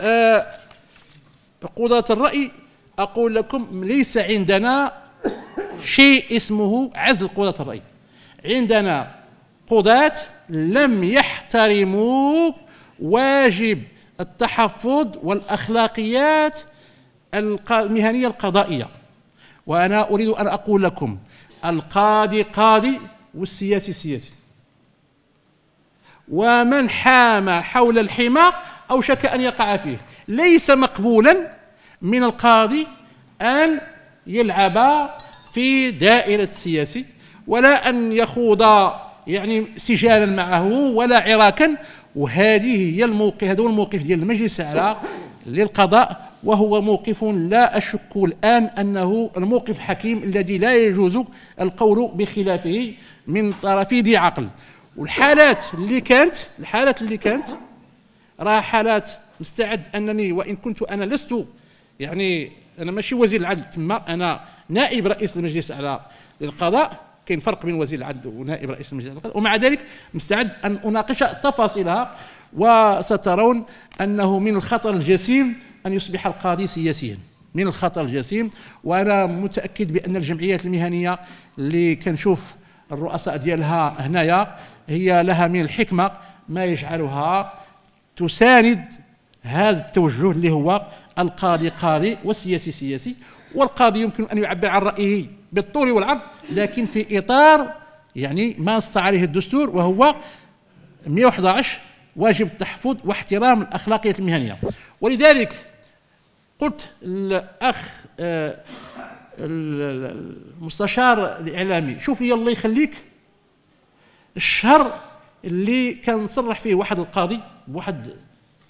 آه، قضاة الرأي أقول لكم ليس عندنا شيء اسمه عزل قضاة الرأي عندنا قضاة لم يحترموا واجب التحفظ والأخلاقيات المهنية القضائية وأنا أريد أن أقول لكم القاضي قاضي والسياسي سياسي ومن حام حول الحمى أوشك أن يقع فيه ليس مقبولا من القاضي أن يلعب في دائرة السياسي ولا أن يخوض يعني سجالا معه ولا عراكا وهذه هي الموقف هذا هو الموقف ديال المجلس على للقضاء وهو موقف لا أشك الآن أنه الموقف الحكيم الذي لا يجوز القول بخلافه من طرف ذي عقل والحالات اللي كانت الحالات اللي كانت راه حالات مستعد أنني وإن كنت أنا لست يعني أنا ماشي وزير العدل تما أنا نائب رئيس المجلس على القضاء كاين فرق بين وزير العدل ونائب رئيس المجلس القضاء ومع ذلك مستعد ان اناقش تفاصيلها وسترون انه من الخطر الجسيم أن يصبح القاضي سياسيا من الخطر الجسيم وأنا متأكد بأن الجمعيات المهنية اللي كنشوف الرؤساء ديالها هنايا هي لها من الحكمة ما يجعلها تساند هذا التوجه اللي هو القاضي قاضي والسياسي سياسي والقاضي يمكن أن يعبر عن رأيه بالطول والعرض لكن في إطار يعني ما نص عليه الدستور وهو 111 واجب التحفظ واحترام الأخلاقية المهنية ولذلك قلت الاخ آه، المستشار الاعلامي شوف لي الله يخليك الشهر اللي كان صرح فيه واحد القاضي بواحد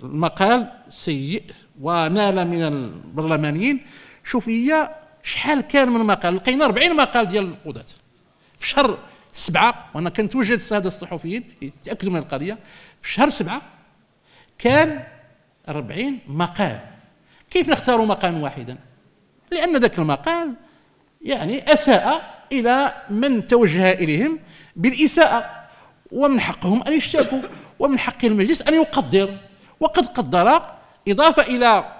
المقال سيء ونال من البرلمانيين شوف هي شحال كان من مقال لقينا 40 مقال ديال القضاة في شهر سبعة وانا كنت وجد الساده الصحفيين يتاكدوا من القضيه في شهر سبعة كان 40 مقال كيف نختار مقالا واحدا لأن ذاك المقال يعني أساء إلى من توجه إليهم بالإساءة ومن حقهم أن يشتكوا ومن حق المجلس أن يقدر وقد قدر إضافة إلى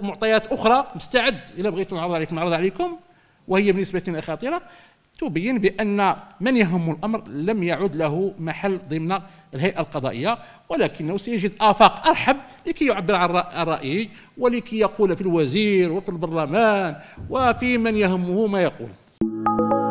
معطيات أخرى مستعد إذا بغيت نعرض عليكم نعرض عليكم وهي بالنسبة لنا خطيرة تبين بأن من يهم الأمر لم يعد له محل ضمن الهيئة القضائية ولكنه سيجد آفاق أرحب لكي يعبر عن رأيه ولكي يقول في الوزير وفي البرلمان وفي من يهمه ما يقول